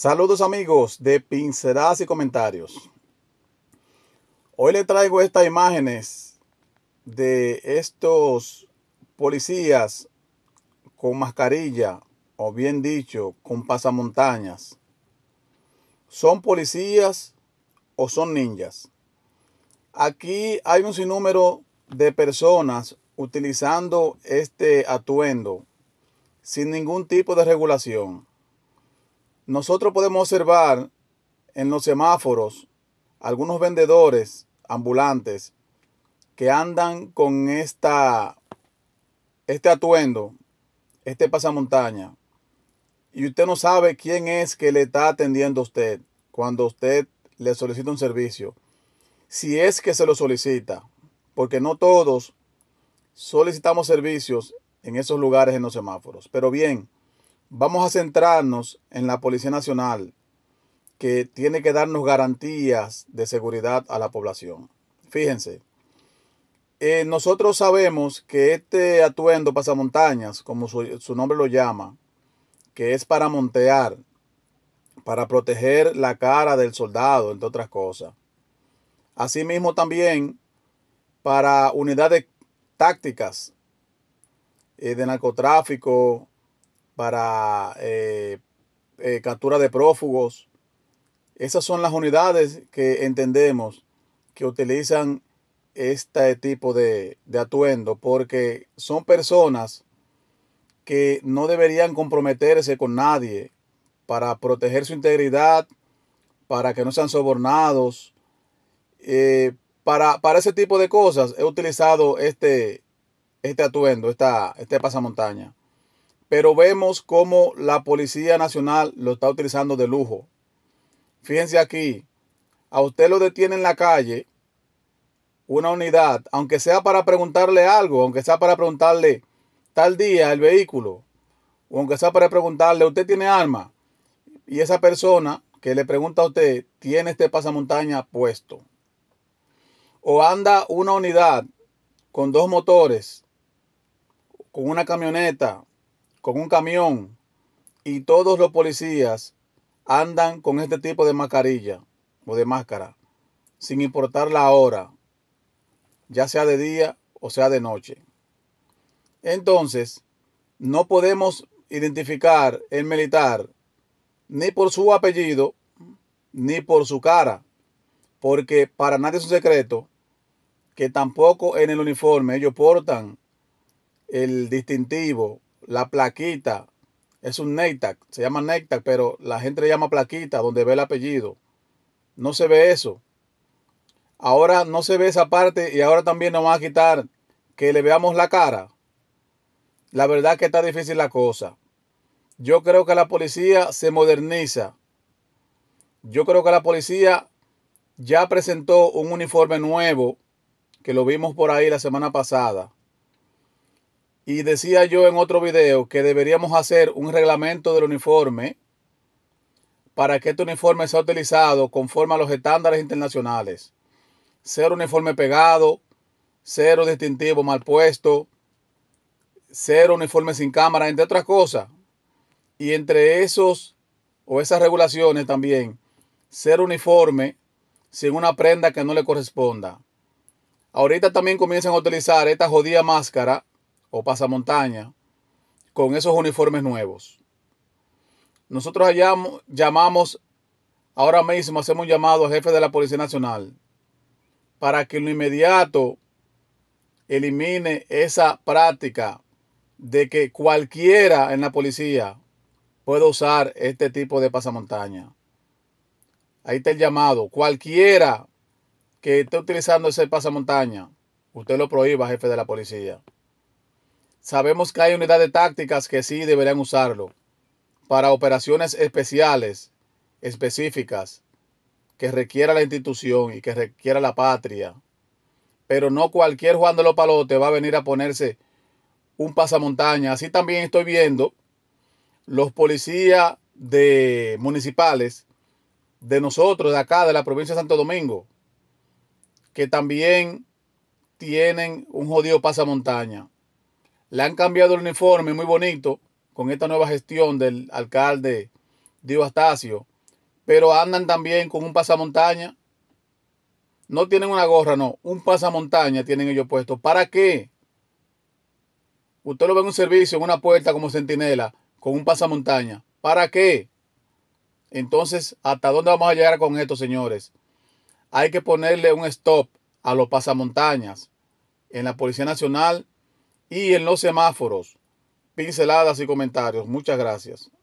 Saludos amigos de Pinceladas y Comentarios. Hoy les traigo estas imágenes de estos policías con mascarilla o bien dicho con pasamontañas. ¿Son policías o son ninjas? Aquí hay un sinnúmero de personas utilizando este atuendo sin ningún tipo de regulación nosotros podemos observar en los semáforos algunos vendedores ambulantes que andan con esta, este atuendo, este pasamontaña. Y usted no sabe quién es que le está atendiendo a usted cuando usted le solicita un servicio. Si es que se lo solicita, porque no todos solicitamos servicios en esos lugares en los semáforos. Pero bien, Vamos a centrarnos en la Policía Nacional, que tiene que darnos garantías de seguridad a la población. Fíjense, eh, nosotros sabemos que este atuendo pasamontañas, como su, nombre lo llama, que es para montear, para proteger la cara del soldado, entre otras cosas. Asimismo también para unidades tácticas eh, de narcotráfico, para eh, eh, captura de prófugos. Esas son las unidades que entendemos que utilizan este tipo de, atuendo porque son personas que no deberían comprometerse con nadie para proteger su integridad, para que no sean sobornados. Eh, para, ese tipo de cosas he utilizado este, este atuendo, este pasamontaña pero vemos cómo la Policía Nacional lo está utilizando de lujo. Fíjense aquí, a usted lo detiene en la calle una unidad, aunque sea para preguntarle algo, aunque sea para preguntarle tal día el vehículo, o aunque sea para preguntarle, ¿usted tiene arma? Y esa persona que le pregunta a usted, ¿tiene este pasamontaña puesto? O anda una unidad con dos motores, con una camioneta, con un camión y todos los policías andan con este tipo de mascarilla o de máscara, sin importar la hora, ya sea de día o sea de noche. Entonces, no podemos identificar el militar ni por su apellido ni por su cara, porque para nadie es un secreto que tampoco en el uniforme ellos portan el distintivo la plaquita. Es un Nectac se llama Nectac pero la gente le llama plaquita donde ve el apellido. No se ve eso. Ahora no se ve esa parte y ahora también nos van a quitar que le veamos la cara. La verdad que está difícil la cosa. Yo creo que la policía se moderniza. Yo creo que la policía ya presentó un uniforme nuevo que lo vimos por ahí la semana pasada. Y decía yo en otro video que deberíamos hacer un reglamento del uniforme para que este uniforme sea utilizado conforme a los estándares internacionales. Ser uniforme pegado, cero distintivo mal puesto, cero uniforme sin cámara, entre otras cosas. Y entre esos o esas regulaciones también, ser uniforme sin una prenda que no le corresponda. Ahorita también comienzan a utilizar esta jodida máscara o pasamontaña con esos uniformes nuevos. Nosotros llamamos, ahora mismo hacemos un llamado al jefe de la Policía Nacional para que en lo inmediato elimine esa práctica de que cualquiera en la policía pueda usar este tipo de pasamontaña. Ahí está el llamado. Cualquiera que esté utilizando ese pasamontaña, usted lo prohíba, jefe de la policía. Sabemos que hay unidades tácticas que sí deberían usarlo para operaciones especiales, específicas, que requiera la institución y que requiera la patria. Pero no cualquier Juan de los Palotes va a venir a ponerse un pasamontaña. Así también estoy viendo los policías de municipales de nosotros, de acá, de la provincia de Santo Domingo, que también tienen un jodido pasamontaña. Le han cambiado el uniforme muy bonito con esta nueva gestión del alcalde Dio Astacio, pero andan también con un pasamontaña. No tienen una gorra, no, un pasamontaña tienen ellos puesto. ¿Para qué? Usted lo ve en un servicio, en una puerta como centinela, con un pasamontaña. ¿Para qué? Entonces, ¿hasta dónde vamos a llegar con esto, señores? Hay que ponerle un stop a los pasamontañas en la Policía Nacional y en los semáforos. Pinceladas y comentarios. Muchas gracias.